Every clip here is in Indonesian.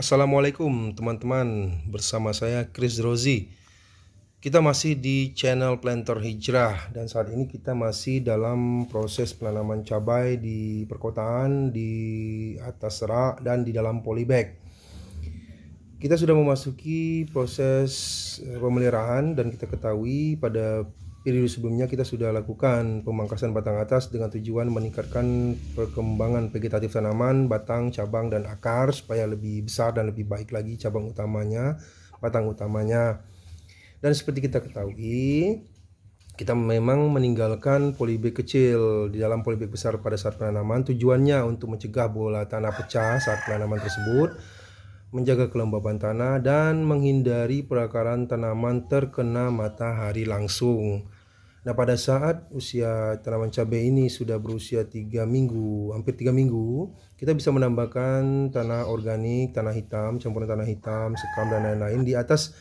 Assalamualaikum teman-teman Bersama saya Chris Rozi Kita masih di channel Planter Hijrah Dan saat ini kita masih dalam proses penanaman cabai di perkotaan Di atas rak dan di dalam polybag Kita sudah memasuki proses pemeliharaan Dan kita ketahui pada Periode sebelumnya kita sudah lakukan pemangkasan batang atas dengan tujuan meningkatkan perkembangan vegetatif tanaman, batang, cabang, dan akar supaya lebih besar dan lebih baik lagi cabang utamanya, batang utamanya. Dan seperti kita ketahui, kita memang meninggalkan polybag kecil di dalam polybag besar pada saat penanaman tujuannya untuk mencegah bola tanah pecah saat penanaman tersebut menjaga kelembaban tanah dan menghindari perakaran tanaman terkena matahari langsung. Nah, pada saat usia tanaman cabai ini sudah berusia 3 minggu, hampir 3 minggu, kita bisa menambahkan tanah organik, tanah hitam, campuran tanah hitam, sekam dan lain-lain di atas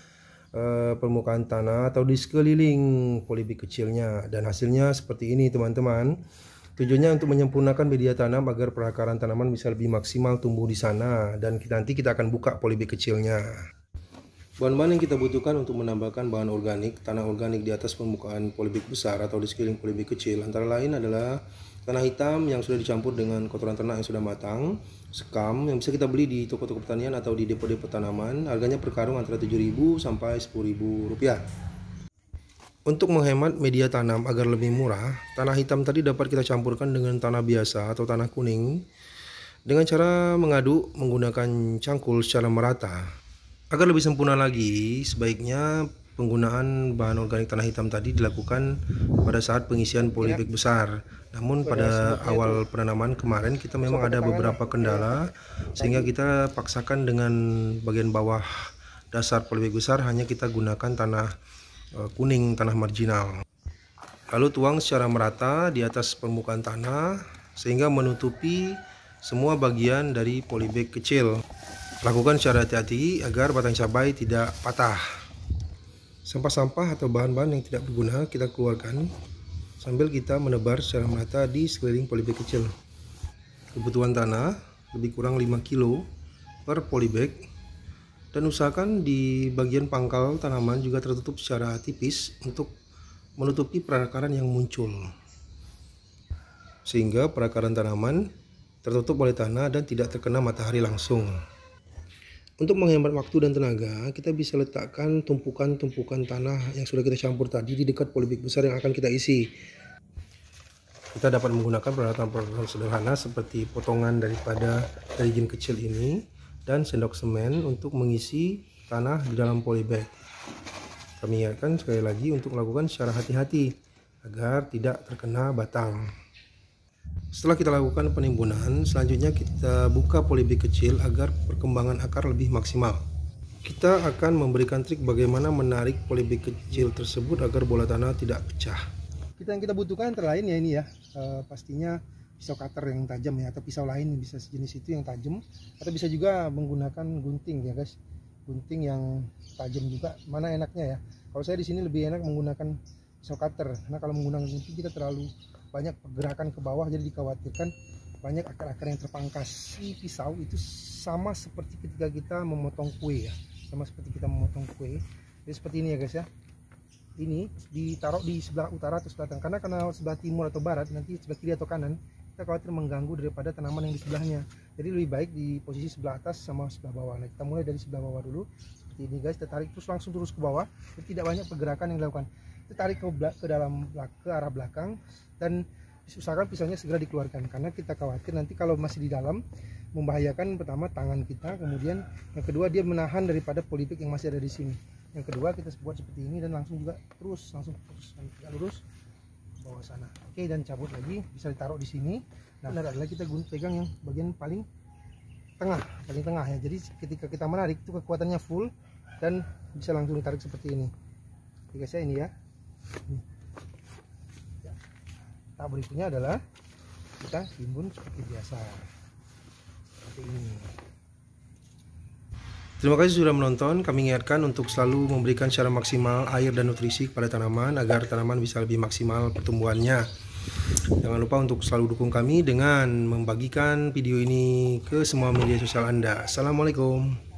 uh, permukaan tanah atau di sekeliling polybag kecilnya dan hasilnya seperti ini, teman-teman. Tujuannya untuk menyempurnakan media tanam agar perakaran tanaman bisa lebih maksimal tumbuh di sana dan kita, nanti kita akan buka polybag kecilnya. Bahan-bahan yang kita butuhkan untuk menambahkan bahan organik, tanah organik di atas permukaan polybag besar atau di sekeliling polybag kecil antara lain adalah tanah hitam yang sudah dicampur dengan kotoran ternak yang sudah matang, sekam yang bisa kita beli di toko-toko pertanian atau di depo-depo tanaman, harganya per karung antara 7.000 sampai 10.000 rupiah. Untuk menghemat media tanam agar lebih murah, tanah hitam tadi dapat kita campurkan dengan tanah biasa atau tanah kuning dengan cara mengaduk menggunakan cangkul secara merata. Agar lebih sempurna lagi, sebaiknya penggunaan bahan organik tanah hitam tadi dilakukan pada saat pengisian ya. polybag besar. Namun pada ya. awal penanaman kemarin kita memang ada beberapa kendala ya. sehingga kita paksakan dengan bagian bawah dasar polybag besar hanya kita gunakan tanah Eh, kuning tanah marginal. Lalu tuang secara merata di atas permukaan tanah sehingga menutupi semua bagian dari polybag kecil. Lakukan secara hati-hati agar batang cabai tidak patah. Sampah-sampah atau bahan-bahan yang tidak berguna kita keluarkan sambil kita menebar secara merata di sekeliling polybag kecil. Kebutuhan tanah lebih kurang 5 kg per polybag dan usahakan di bagian pangkal tanaman juga tertutup secara tipis untuk menutupi perakaran yang muncul sehingga perakaran tanaman tertutup oleh tanah dan tidak terkena matahari langsung untuk menghemat waktu dan tenaga kita bisa letakkan tumpukan-tumpukan tanah yang sudah kita campur tadi di dekat polybag besar yang akan kita isi kita dapat menggunakan peralatan-peralatan sederhana seperti potongan daripada daging kecil ini dan sendok semen untuk mengisi tanah di dalam polybag. Kami ingatkan sekali lagi untuk lakukan secara hati-hati agar tidak terkena batang. Setelah kita lakukan penimbunan, selanjutnya kita buka polybag kecil agar perkembangan akar lebih maksimal. Kita akan memberikan trik bagaimana menarik polybag kecil tersebut agar bola tanah tidak pecah. Kita yang kita butuhkan antara lain ya ini ya, e, pastinya pisau cutter yang tajam ya atau pisau lain bisa sejenis itu yang tajam atau bisa juga menggunakan gunting ya guys gunting yang tajam juga mana enaknya ya kalau saya di sini lebih enak menggunakan pisau cutter karena kalau menggunakan gunting kita terlalu banyak pergerakan ke bawah jadi dikhawatirkan banyak akar-akar yang terpangkas si pisau itu sama seperti ketika kita memotong kue ya sama seperti kita memotong kue jadi seperti ini ya guys ya ini ditaruh di sebelah utara atau sebelah tengah karena karena sebelah timur atau barat nanti sebelah kiri atau kanan kita khawatir mengganggu daripada tanaman yang di sebelahnya jadi lebih baik di posisi sebelah atas sama sebelah bawah nah kita mulai dari sebelah bawah dulu seperti ini guys kita tarik terus langsung terus ke bawah jadi tidak banyak pergerakan yang dilakukan kita tarik ke, ke dalam ke arah belakang dan usahakan pisaunya segera dikeluarkan karena kita khawatir nanti kalau masih di dalam membahayakan pertama tangan kita kemudian yang kedua dia menahan daripada politik yang masih ada di sini yang kedua kita buat seperti ini dan langsung juga terus langsung terus tidak lurus bawah sana oke dan cabut lagi bisa ditaruh di sini nah benar adalah kita gun pegang yang bagian paling tengah paling tengah ya jadi ketika kita menarik itu kekuatannya full dan bisa langsung ditarik seperti ini oke saya ini ya ini. berikutnya adalah kita timbun seperti biasa seperti ini Terima kasih sudah menonton. Kami ingatkan untuk selalu memberikan secara maksimal air dan nutrisi kepada tanaman agar tanaman bisa lebih maksimal pertumbuhannya. Jangan lupa untuk selalu dukung kami dengan membagikan video ini ke semua media sosial Anda. Assalamualaikum.